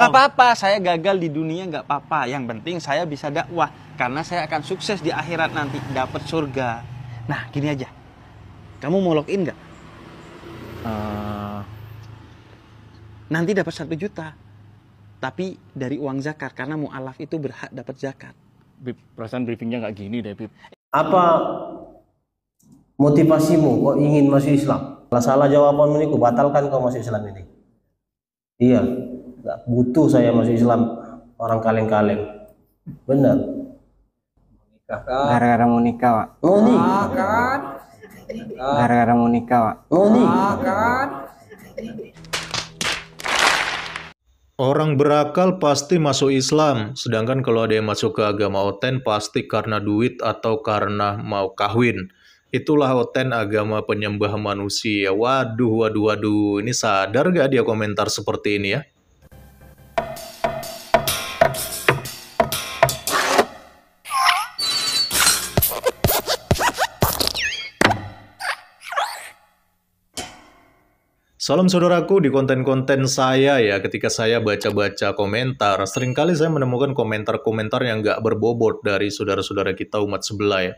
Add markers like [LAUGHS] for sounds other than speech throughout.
nggak apa-apa saya gagal di dunia gak apa-apa yang penting saya bisa dakwah karena saya akan sukses di akhirat nanti dapat surga nah gini aja kamu mau login gak uh, nanti dapat satu juta tapi dari uang zakat karena mualaf itu berhak dapat zakat perasaan briefingnya gak gini deh Bip. apa motivasimu kok ingin masuk Islam salah jawaban meniku batalkan kau masuk Islam ini iya nggak butuh saya masuk Islam orang kaleng-kaleng benar gara-gara mau nikah pak mau nikah gara-gara mau nikah pak mau nikah Orang berakal pasti masuk Islam, sedangkan kalau ada yang masuk ke agama oten pasti karena duit atau karena mau kahwin. Itulah oten agama penyembah manusia. Waduh, waduh, waduh. Ini sadar gak dia komentar seperti ini ya? Salam saudaraku di konten-konten saya ya ketika saya baca-baca komentar seringkali saya menemukan komentar-komentar yang gak berbobot dari saudara-saudara kita umat sebelah ya.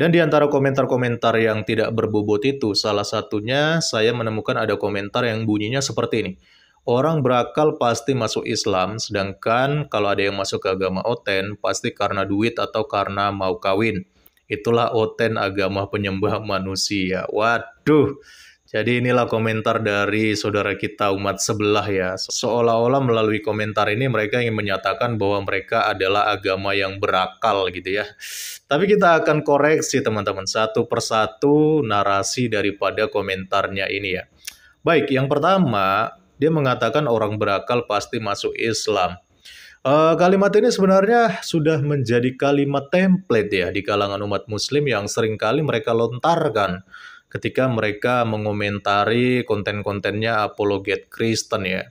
Dan di antara komentar-komentar yang tidak berbobot itu salah satunya saya menemukan ada komentar yang bunyinya seperti ini. Orang berakal pasti masuk Islam, sedangkan kalau ada yang masuk ke agama Oten, pasti karena duit atau karena mau kawin. Itulah Oten agama penyembah manusia. Waduh, jadi inilah komentar dari saudara kita umat sebelah ya. Seolah-olah melalui komentar ini mereka ingin menyatakan bahwa mereka adalah agama yang berakal gitu ya. Tapi kita akan koreksi teman-teman satu persatu narasi daripada komentarnya ini ya. Baik, yang pertama dia mengatakan orang berakal pasti masuk Islam. Uh, kalimat ini sebenarnya sudah menjadi kalimat template ya di kalangan umat muslim yang seringkali mereka lontarkan ketika mereka mengomentari konten-kontennya apologet Kristen ya.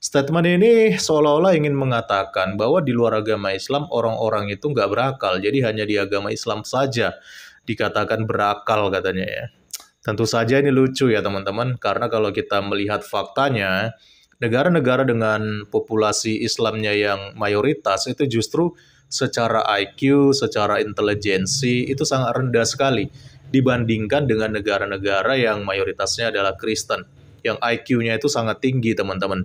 Statement ini seolah-olah ingin mengatakan bahwa di luar agama Islam orang-orang itu nggak berakal, jadi hanya di agama Islam saja dikatakan berakal katanya ya. Tentu saja ini lucu ya teman-teman, karena kalau kita melihat faktanya, negara-negara dengan populasi Islamnya yang mayoritas itu justru secara IQ, secara intelijensi itu sangat rendah sekali dibandingkan dengan negara-negara yang mayoritasnya adalah Kristen, yang IQ-nya itu sangat tinggi, teman-teman.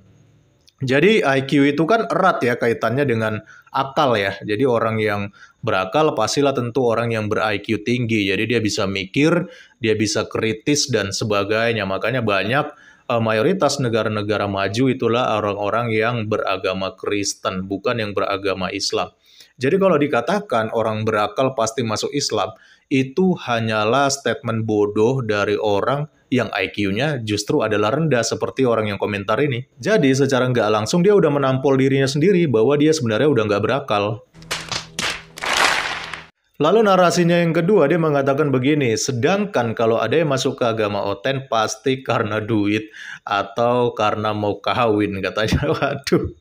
Jadi IQ itu kan erat ya kaitannya dengan akal ya. Jadi orang yang berakal pastilah tentu orang yang ber-IQ tinggi. Jadi dia bisa mikir, dia bisa kritis dan sebagainya. Makanya banyak uh, mayoritas negara-negara maju itulah orang-orang yang beragama Kristen, bukan yang beragama Islam. Jadi kalau dikatakan orang berakal pasti masuk Islam, itu hanyalah statement bodoh dari orang yang IQ-nya justru adalah rendah seperti orang yang komentar ini. Jadi secara nggak langsung dia udah menampol dirinya sendiri bahwa dia sebenarnya udah nggak berakal. Lalu narasinya yang kedua dia mengatakan begini, sedangkan kalau ada yang masuk ke agama oten pasti karena duit atau karena mau kawin katanya. [LAUGHS] Waduh.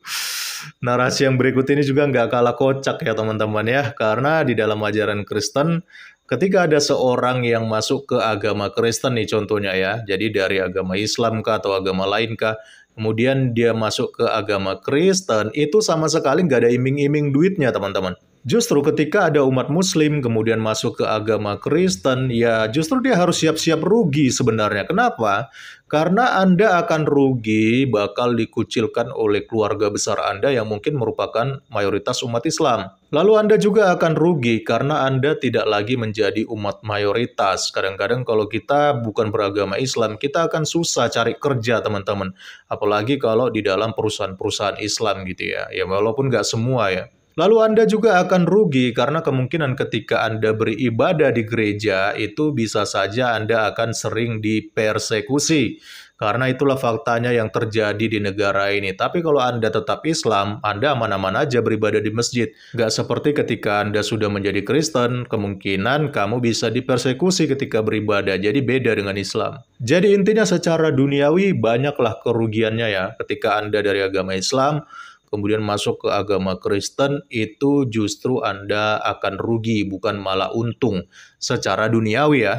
Narasi yang berikut ini juga nggak kalah kocak ya teman-teman ya, karena di dalam ajaran Kristen ketika ada seorang yang masuk ke agama Kristen nih contohnya ya, jadi dari agama Islam kah atau agama lain kah, kemudian dia masuk ke agama Kristen, itu sama sekali nggak ada iming-iming duitnya teman-teman. Justru ketika ada umat muslim kemudian masuk ke agama Kristen, ya justru dia harus siap-siap rugi sebenarnya. Kenapa? Karena Anda akan rugi bakal dikucilkan oleh keluarga besar Anda yang mungkin merupakan mayoritas umat Islam. Lalu Anda juga akan rugi karena Anda tidak lagi menjadi umat mayoritas. Kadang-kadang kalau kita bukan beragama Islam, kita akan susah cari kerja teman-teman. Apalagi kalau di dalam perusahaan-perusahaan Islam gitu ya. Ya walaupun nggak semua ya. Lalu Anda juga akan rugi karena kemungkinan ketika Anda beribadah di gereja itu bisa saja Anda akan sering dipersekusi. Karena itulah faktanya yang terjadi di negara ini. Tapi kalau Anda tetap Islam, Anda aman-aman aja beribadah di masjid. Gak seperti ketika Anda sudah menjadi Kristen, kemungkinan kamu bisa dipersekusi ketika beribadah. Jadi beda dengan Islam. Jadi intinya secara duniawi banyaklah kerugiannya ya ketika Anda dari agama Islam, kemudian masuk ke agama Kristen, itu justru Anda akan rugi, bukan malah untung secara duniawi ya.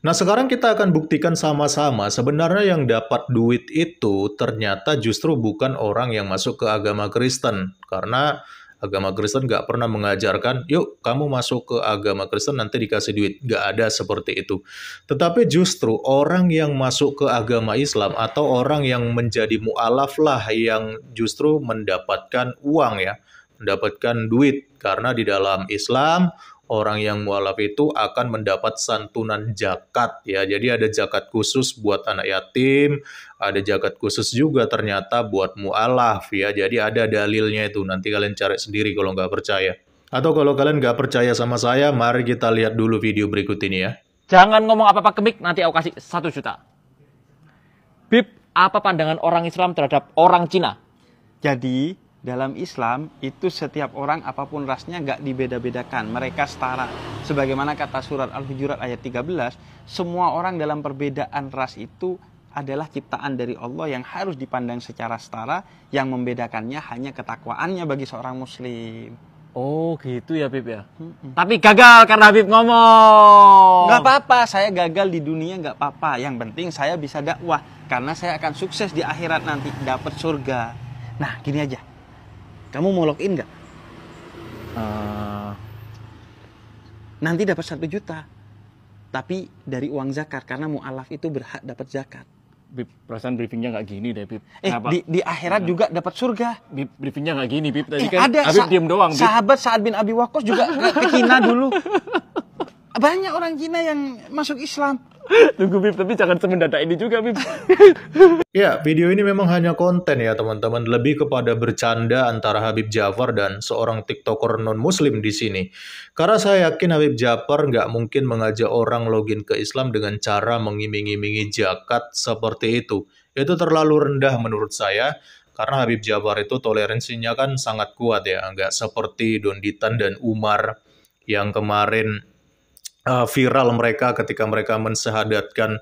Nah, sekarang kita akan buktikan sama-sama sebenarnya yang dapat duit itu ternyata justru bukan orang yang masuk ke agama Kristen. Karena agama Kristen nggak pernah mengajarkan, yuk kamu masuk ke agama Kristen nanti dikasih duit. Nggak ada seperti itu. Tetapi justru orang yang masuk ke agama Islam atau orang yang menjadi mu'alaf lah yang justru mendapatkan uang ya, mendapatkan duit. Karena di dalam Islam, orang yang mualaf itu akan mendapat santunan jakat, ya. Jadi ada jakat khusus buat anak yatim, ada jakat khusus juga ternyata buat mualaf ya. Jadi ada dalilnya itu. Nanti kalian cari sendiri kalau nggak percaya. Atau kalau kalian nggak percaya sama saya, mari kita lihat dulu video berikut ini ya. Jangan ngomong apa-apa kemik, nanti aku kasih satu juta. Bib, apa pandangan orang Islam terhadap orang Cina? Jadi, dalam Islam itu setiap orang apapun rasnya nggak dibeda-bedakan mereka setara sebagaimana kata surat Al-Hujurat ayat 13 semua orang dalam perbedaan ras itu adalah ciptaan dari Allah yang harus dipandang secara setara yang membedakannya hanya ketakwaannya bagi seorang muslim Oh gitu ya Habib ya. Hmm. Tapi gagal karena Habib ngomong. Gak apa-apa, saya gagal di dunia gak apa-apa. Yang penting saya bisa dakwah karena saya akan sukses di akhirat nanti dapat surga. Nah gini aja, kamu mau login nggak? Uh... Nanti dapat satu juta, tapi dari uang zakat karena mualaf itu berhak dapat zakat. Bip, perasaan briefingnya nggak gini deh, Bip. Eh, di, di akhirat iya. juga dapat surga. Bip, briefingnya nggak gini, Bip. Tadi eh, kan ada, Habib diem doang, Bip. Sahabat Sa'ad bin Abi Waqqas juga ke Cina dulu. [LAUGHS] Banyak orang Cina yang masuk Islam Tunggu Bib, tapi jangan semendadak ini juga Bib. ya, video ini memang hanya konten ya teman-teman, lebih kepada bercanda antara Habib Jafar dan seorang TikToker non-muslim di sini. Karena saya yakin Habib Jafar nggak mungkin mengajak orang login ke Islam dengan cara mengiming-imingi jakat seperti itu. Itu terlalu rendah menurut saya, karena Habib Jafar itu toleransinya kan sangat kuat ya, nggak seperti Don Donditan dan Umar yang kemarin uh, viral mereka ketika mereka mensehadatkan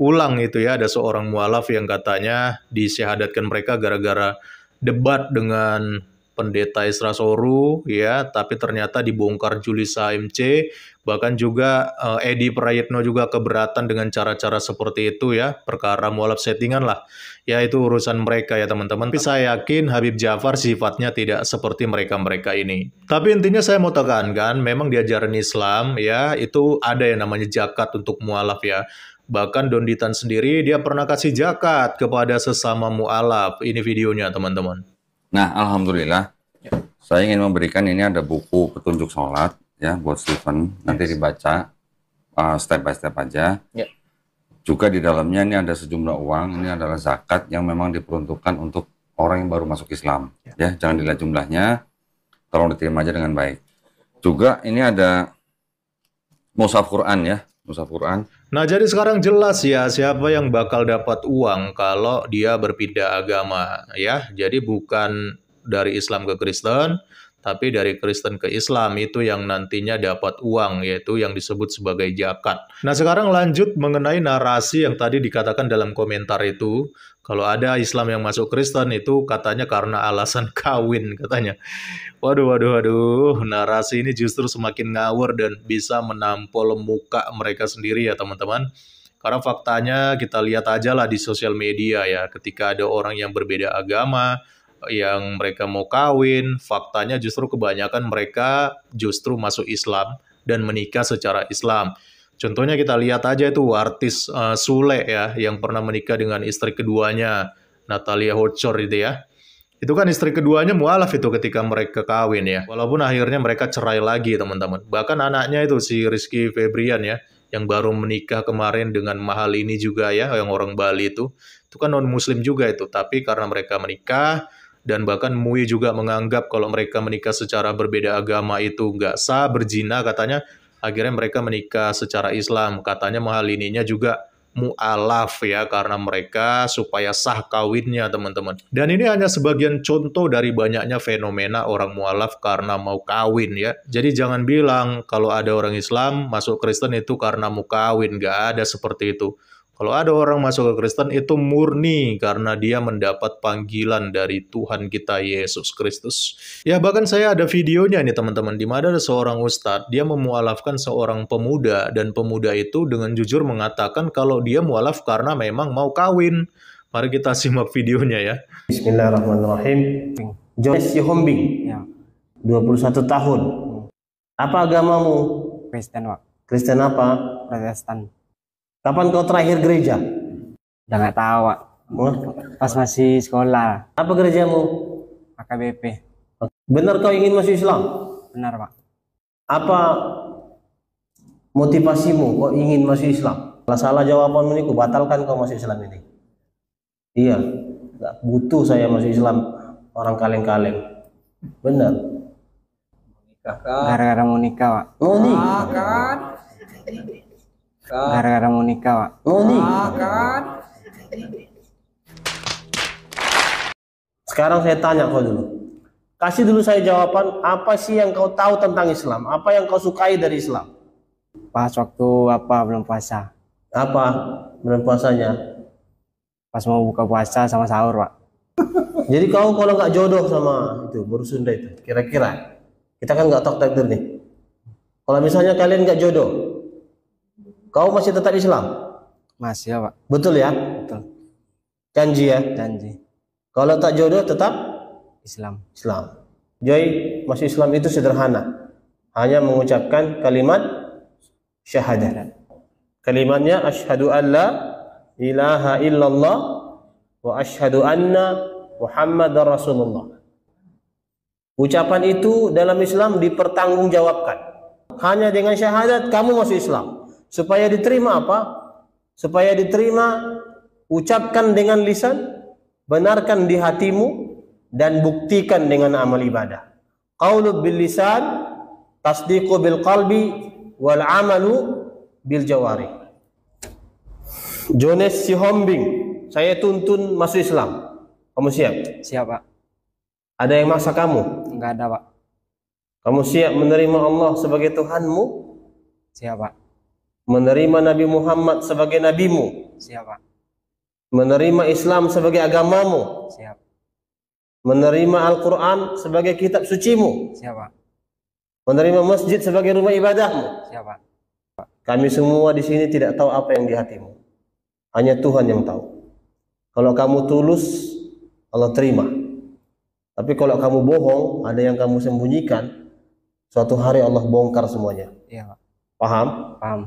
ulang itu ya ada seorang mualaf yang katanya disehadatkan mereka gara-gara debat dengan pendeta Isra Soru ya, tapi ternyata dibongkar Julisa MC, bahkan juga uh, Edi Prayitno juga keberatan dengan cara-cara seperti itu ya, perkara mualaf settingan lah. Ya itu urusan mereka ya teman-teman. Tapi saya yakin Habib Jafar sifatnya tidak seperti mereka-mereka ini. Tapi intinya saya mau tekankan, memang diajaran Islam ya, itu ada yang namanya jakat untuk mualaf ya. Bahkan Don Ditan sendiri dia pernah kasih jakat kepada sesama mualaf. Ini videonya teman-teman. Nah, alhamdulillah ya. saya ingin memberikan ini ada buku petunjuk sholat ya buat Steven yes. nanti dibaca uh, step by step aja. Ya. Juga di dalamnya ini ada sejumlah uang ini adalah zakat yang memang diperuntukkan untuk orang yang baru masuk Islam ya, ya jangan dilihat jumlahnya tolong diterima aja dengan baik. Juga ini ada Musaf Quran ya Musaf Quran. Nah, jadi sekarang jelas ya siapa yang bakal dapat uang kalau dia berpindah agama ya. Jadi bukan dari Islam ke Kristen, tapi dari Kristen ke Islam itu yang nantinya dapat uang yaitu yang disebut sebagai zakat. Nah, sekarang lanjut mengenai narasi yang tadi dikatakan dalam komentar itu kalau ada Islam yang masuk Kristen itu katanya karena alasan [LAUGHS] kawin katanya. Waduh, waduh, waduh. Narasi ini justru semakin ngawur dan bisa menampol muka mereka sendiri ya teman-teman. Karena faktanya kita lihat aja lah di sosial media ya. Ketika ada orang yang berbeda agama, yang mereka mau kawin, faktanya justru kebanyakan mereka justru masuk Islam dan menikah secara Islam. Contohnya kita lihat aja itu artis uh, Sule ya yang pernah menikah dengan istri keduanya Natalia Hochor itu ya. Itu kan istri keduanya mualaf itu ketika mereka kawin ya. Walaupun akhirnya mereka cerai lagi teman-teman. Bahkan anaknya itu si Rizky Febrian ya yang baru menikah kemarin dengan mahal ini juga ya yang orang Bali itu itu kan non muslim juga itu tapi karena mereka menikah dan bahkan MUI juga menganggap kalau mereka menikah secara berbeda agama itu nggak sah berzina katanya akhirnya mereka menikah secara Islam. Katanya mahalininya juga mu'alaf ya karena mereka supaya sah kawinnya teman-teman. Dan ini hanya sebagian contoh dari banyaknya fenomena orang mu'alaf karena mau kawin ya. Jadi jangan bilang kalau ada orang Islam masuk Kristen itu karena mau kawin, nggak ada seperti itu. Kalau ada orang masuk ke Kristen itu murni karena dia mendapat panggilan dari Tuhan kita Yesus Kristus. Ya bahkan saya ada videonya nih teman-teman di mana ada seorang ustadz dia memualafkan seorang pemuda dan pemuda itu dengan jujur mengatakan kalau dia mualaf karena memang mau kawin. Mari kita [LAUGHS] simak videonya ya. Bismillahirrahmanirrahim. Jones Hombing, 21 tahun. Apa agamamu? Kristen, Pak. Kristen apa? Protestan. Kapan kau terakhir gereja? Udah nggak tahu, Pak. Pas masih sekolah. Apa gerejamu? AKBP. Benar kau ingin masuk Islam? Benar, Pak. Apa motivasimu kau ingin masuk Islam? Kalau salah jawabanmu ini, batalkan kau masuk Islam ini. Iya, nggak butuh saya masuk Islam orang kaleng-kaleng. Benar. Gara-gara mau nikah, Pak. Mau nikah. kan. Gara-gara mau nikah, Pak. Oh, nikah kan. Sekarang saya tanya kau dulu. Kasih dulu saya jawaban, apa sih yang kau tahu tentang Islam? Apa yang kau sukai dari Islam? Pas waktu apa belum puasa. Apa belum puasanya? Pas mau buka puasa sama sahur, Pak. [LAUGHS] Jadi kau kalau nggak jodoh sama itu baru Sunda itu, kira-kira. Kita kan nggak tahu takdir nih. Kalau misalnya kalian nggak jodoh, Kau masih tetap Islam? Masih ya Pak. Betul ya? Betul. Janji ya? Janji. Kalau tak jodoh tetap? Islam. Islam. Jadi masih Islam itu sederhana. Hanya mengucapkan kalimat syahadat. Kalimatnya asyhadu alla ilaha illallah wa asyhadu anna Muhammadar Rasulullah. Ucapan itu dalam Islam dipertanggungjawabkan. Hanya dengan syahadat kamu masuk Islam. Supaya diterima apa? Supaya diterima ucapkan dengan lisan, benarkan di hatimu dan buktikan dengan amal ibadah. Qaulu bil lisan, tasdiqu bil qalbi wal amalu bil jawari. Jones hombing saya tuntun masuk Islam. Kamu siap? Siap, Pak. Ada yang maksa kamu? Enggak ada, Pak. Kamu siap menerima Allah sebagai Tuhanmu? Siap, Pak menerima Nabi Muhammad sebagai nabimu siapa menerima Islam sebagai agamamu siapa menerima Al-Qur'an sebagai kitab sucimu siapa menerima masjid sebagai rumah ibadahmu siapa kami semua di sini tidak tahu apa yang di hatimu hanya Tuhan yang tahu kalau kamu tulus Allah terima tapi kalau kamu bohong ada yang kamu sembunyikan suatu hari Allah bongkar semuanya ya, Pak. paham paham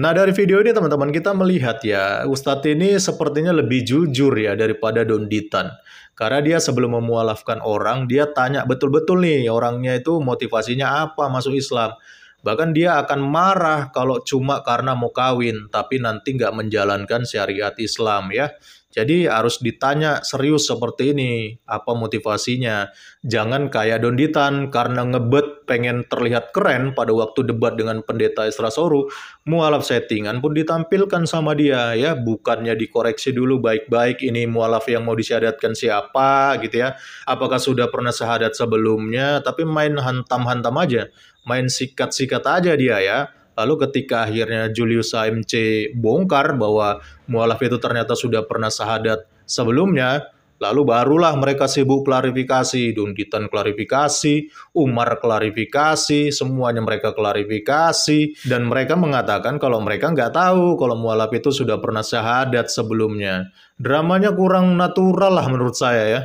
Nah dari video ini teman-teman kita melihat ya Ustadz ini sepertinya lebih jujur ya daripada don ditan Karena dia sebelum memualafkan orang dia tanya betul-betul nih orangnya itu motivasinya apa masuk Islam. Bahkan dia akan marah kalau cuma karena mau kawin, tapi nanti nggak menjalankan syariat Islam ya. Jadi harus ditanya serius seperti ini, apa motivasinya. Jangan kayak donditan karena ngebet pengen terlihat keren pada waktu debat dengan pendeta Esra Soru, mualaf settingan pun ditampilkan sama dia ya, bukannya dikoreksi dulu baik-baik ini mualaf yang mau disyadatkan siapa gitu ya. Apakah sudah pernah sehadat sebelumnya, tapi main hantam-hantam aja, main sikat-sikat aja dia ya Lalu ketika akhirnya Julius AMC bongkar bahwa mualaf itu ternyata sudah pernah sahadat sebelumnya, lalu barulah mereka sibuk klarifikasi, Dunditan klarifikasi, Umar klarifikasi, semuanya mereka klarifikasi, dan mereka mengatakan kalau mereka nggak tahu kalau mualaf itu sudah pernah sahadat sebelumnya. Dramanya kurang natural lah menurut saya ya.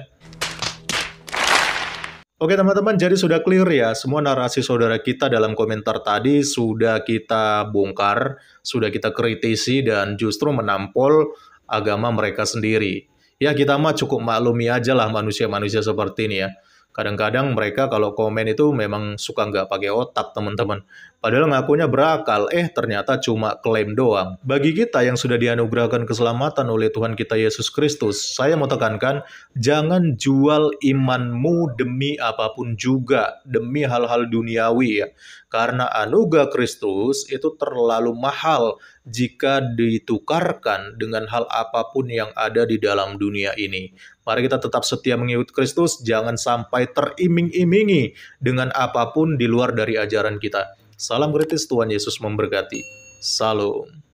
Oke teman-teman, jadi sudah clear ya semua narasi saudara kita dalam komentar tadi sudah kita bongkar, sudah kita kritisi dan justru menampol agama mereka sendiri. Ya kita mah cukup maklumi aja lah manusia-manusia seperti ini ya. Kadang-kadang mereka kalau komen itu memang suka nggak pakai otak teman-teman. Padahal ngakunya berakal, eh ternyata cuma klaim doang. Bagi kita yang sudah dianugerahkan keselamatan oleh Tuhan kita Yesus Kristus, saya mau tekankan, jangan jual imanmu demi apapun juga, demi hal-hal duniawi ya. Karena anugerah Kristus itu terlalu mahal jika ditukarkan dengan hal apapun yang ada di dalam dunia ini. Mari kita tetap setia mengikut Kristus, jangan sampai teriming-imingi dengan apapun di luar dari ajaran kita. Salam kritis Tuhan Yesus memberkati. Salam.